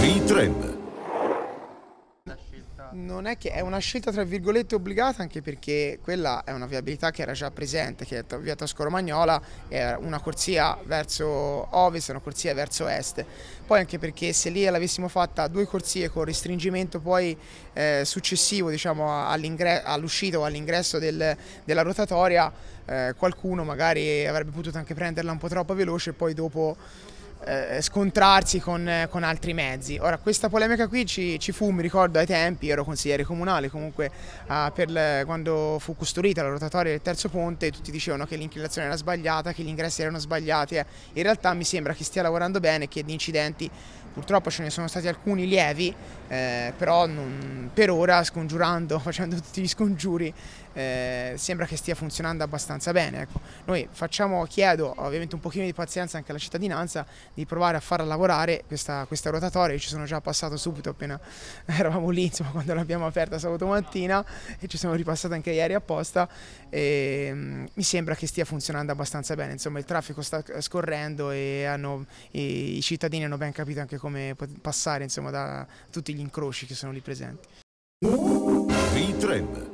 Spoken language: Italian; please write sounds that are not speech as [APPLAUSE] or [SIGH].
Ritrend. Non è che è una scelta tra virgolette obbligata anche perché quella è una viabilità che era già presente, che è via Tosco Romagnola, è una corsia verso ovest una corsia verso est. Poi anche perché se lì l'avessimo fatta due corsie con restringimento poi eh, successivo diciamo, all'uscita o all'ingresso del, della rotatoria, eh, qualcuno magari avrebbe potuto anche prenderla un po' troppo veloce e poi dopo eh, scontrarsi con, eh, con, altri mezzi. Ora questa polemica qui ci, ci, fu, mi ricordo ai tempi, ero consigliere comunale comunque eh, per, quando fu costruita la rotatoria del terzo ponte tutti dicevano che l'inclinazione era sbagliata, che gli ingressi erano sbagliati, eh. in realtà mi sembra che stia lavorando bene, che di incidenti purtroppo ce ne sono stati alcuni lievi, eh, però non, per ora scongiurando, [LAUGHS] facendo tutti gli scongiuri, eh, sembra che stia funzionando abbastanza bene. Ecco. Noi facciamo, chiedo ovviamente un pochino di pazienza anche alla cittadinanza, di provare a farla lavorare questa, questa rotatoria. Io ci sono già passato subito appena [LAUGHS] eravamo lì, insomma, quando l'abbiamo aperta sabato mattina e ci sono ripassato anche ieri apposta. E, um, mi sembra che stia funzionando abbastanza bene. Insomma, il traffico sta eh, scorrendo e, hanno, e i cittadini hanno ben capito anche come passare insomma, da tutti gli incroci che sono lì presenti. V-Trend